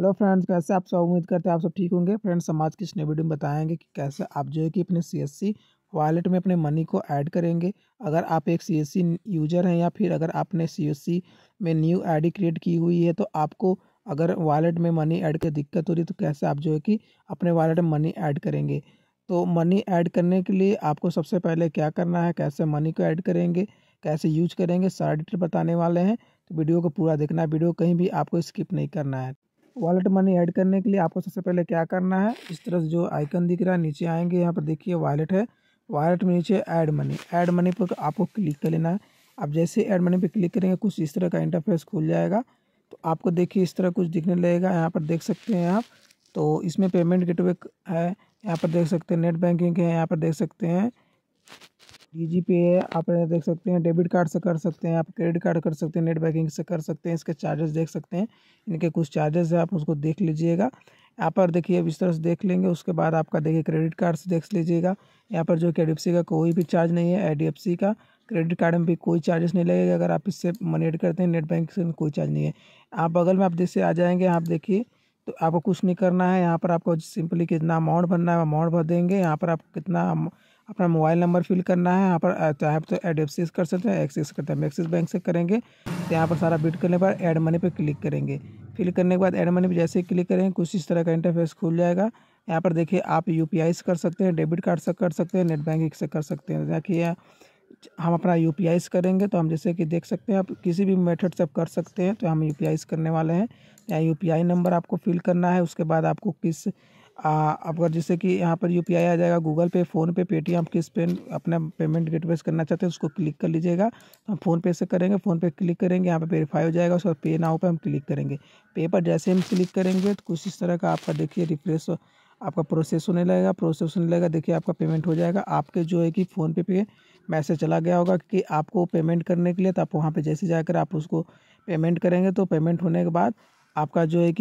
hello friends कैसे आप सब उम्मीद करते हैं आप सब ठीक होंगे फ्रेंड्स समाज की इस नई वीडियो में बताएंगे कि कैसे आप जो है कि अपने सी वॉलेट में अपने मनी को ऐड करेंगे अगर आप एक सी यूज़र हैं या फिर अगर आपने सी में न्यू आई क्रिएट की हुई है तो आपको अगर वॉलेट में मनी ऐड की दिक्कत हो रही है तो कैसे आप जो है कि अपने वॉलेट में मनी ऐड करेंगे तो मनी ऐड करने के लिए आपको सबसे पहले क्या करना है कैसे मनी को ऐड करेंगे कैसे यूज करेंगे सारा डिटेल बताने वाले हैं तो वीडियो को पूरा देखना है वीडियो कहीं भी आपको स्किप नहीं करना है वॉलेट मनी ऐड करने के लिए आपको सबसे पहले क्या करना है इस तरह से जो आइकन दिख रहा है नीचे आएंगे यहाँ पर देखिए वॉलेट है वॉलेट में नीचे ऐड मनी ऐड मनी पर आपको क्लिक कर लेना है आप जैसे ऐड मनी पर क्लिक करेंगे कुछ इस तरह का इंटरफेस खुल जाएगा तो आपको देखिए इस तरह कुछ दिखने लगेगा यहाँ पर देख सकते हैं आप तो इसमें पेमेंट गेटवे है यहाँ पर देख सकते हैं नेट बैंकिंग है यहाँ पर देख सकते हैं डीजीपे आप देख सकते हैं डेबिट कार्ड से कर सकते हैं आप क्रेडिट कार्ड कर सकते हैं नेट बैंकिंग से कर सकते हैं इसके चार्जेस देख सकते हैं इनके कुछ चार्जेस है आप उसको देख लीजिएगा यहाँ पर देखिए अब इस तरह से देख लेंगे उसके बाद आपका देखिए क्रेडिट कार्ड से देख लीजिएगा यहाँ पर जो सी का कोई भी चार्ज नहीं है आई का क्रेडिट कार्ड में भी कोई चार्जेस नहीं लगेगा अगर आप इससे मनी एड करते हैं नेट बैंक से कोई चार्ज नहीं है आप बगल में आप जैसे आ जाएंगे आप देखिए तो आपको कुछ नहीं करना है यहाँ पर आपको सिंपली कितना अमाउंट भरना है अमाउंट भर देंगे यहाँ पर आप कितना अपना मोबाइल नंबर फिल करना है यहाँ पर चाहे तो एड एक्सिस कर सकते हैं एक्सिस करते हैं एक्सिस बैंक से करेंगे तो यहाँ पर सारा बिट करने पर एड मनी पर क्लिक करेंगे फिल करने के बाद एड मनी पर जैसे ही क्लिक करेंगे कुछ इस तरह का इंटरफेस खुल जाएगा यहाँ पर देखिए आप यू कर सकते हैं डेबिट कार्ड से कर सकते हैं नेट बैंकिंग से कर सकते हैं देखिए हम अपना यू करेंगे तो हम जैसे कि देख सकते हैं आप किसी भी मेथड से आप कर सकते हैं तो हम यू करने वाले हैं या यू नंबर आपको फिल करना है उसके बाद आपको किस अगर जैसे कि यहाँ पर यू आ जाएगा गूगल पे फ़ोन पे पेटीएम किस पेन अपना पेमेंट गेटवेज करना चाहते हैं उसको क्लिक कर लीजिएगा तो हम फोन पे से करेंगे फ़ोन पे क्लिक करेंगे यहाँ पे वेरीफाई हो जाएगा उसका पे नाउ पे हम क्लिक करेंगे पे पर जैसे हम क्लिक करेंगे तो कुछ इस तरह का आपका देखिए रिफ्रेश आपका प्रोसेस होने लगेगा प्रोसेस होने लगेगा देखिए आपका पेमेंट हो जाएगा आपके जो है कि फ़ोन पे पे मैसेज चला गया होगा कि आपको पेमेंट करने के लिए तो आप वहाँ पर जैसे जाकर आप उसको पेमेंट करेंगे तो पेमेंट होने के बाद आपका जो है कि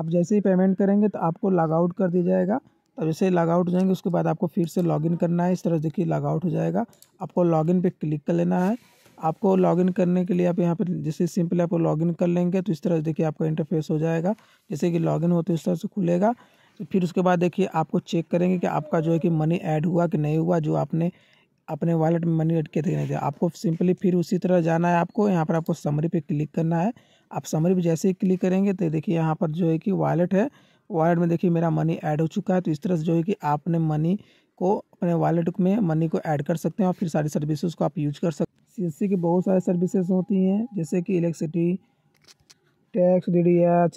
आप जैसे ही पेमेंट करेंगे तो आपको लॉगआउट कर दिया जाएगा तो जैसे ही लॉगआउट हो जाएंगे उसके बाद आपको फिर से लॉगिन करना है इस तरह देखिए लॉगआउट हो जाएगा आपको लॉगिन पे क्लिक कर लेना है आपको लॉगिन करने के लिए आप यहाँ पर जैसे सिंपली आपको लॉगिन कर लेंगे तो इस तरह देखिए आपका इंटरफेस हो जाएगा जैसे कि लॉगिन होते तो इस तरह से खुलेगा फिर उसके बाद देखिए आपको चेक करेंगे कि आपका जो है कि मनी ऐड हुआ कि नहीं हुआ जो आपने अपने वॉलेट में मनी अटके थे नहीं थे आपको सिंपली फिर उसी तरह जाना है आपको यहाँ पर आपको समरी पे क्लिक करना है आप समरी पे जैसे ही क्लिक करेंगे तो देखिए यहाँ पर जो है कि वॉलेट है वॉलेट में देखिए मेरा मनी ऐड हो चुका है तो इस तरह से जो है कि आपने मनी को अपने वॉलेट में मनी को ऐड कर सकते हैं और फिर सारी सर्विसेज को आप यूज कर सकते हैं सी की बहुत सारी सर्विसेज होती हैं जैसे कि इलेक्ट्रिसिटी टैक्स डी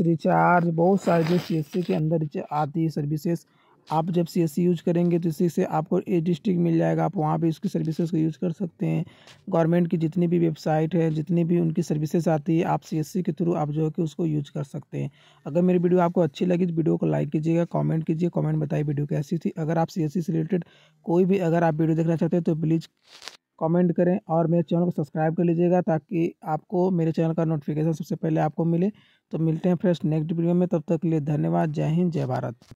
रिचार्ज बहुत सारी जो सी के अंदर आती है सर्विसेज़ आप जब सी एस सी यूज करेंगे तो इसी से आपको ए डिस्ट्रिक्ट मिल जाएगा आप वहाँ पे उसकी सर्विसेज को यूज़ कर सकते हैं गवर्नमेंट की जितनी भी वेबसाइट है जितनी भी उनकी सर्विसेज आती है आप सी एस सी के थ्रू आप जो है कि उसको यूज कर सकते हैं अगर मेरी वीडियो आपको अच्छी लगी तो वीडियो को लाइक कीजिएगा कॉमेंट कीजिए कॉमेंट बताइए वीडियो कैसी थी अगर आप सी एस सी से रिलेटेड कोई भी अगर आप वीडियो देखना चाहते हैं तो प्लीज़ कमेंट करें और मेरे चैनल को सब्सक्राइब कर लीजिएगा ताकि आपको मेरे चैनल का नोटिफिकेशन सबसे पहले आपको मिले तो मिलते हैं फ्रेश नेक्स्ट वीडियो में तब तक के लिए धन्यवाद जय हिंद जय भारत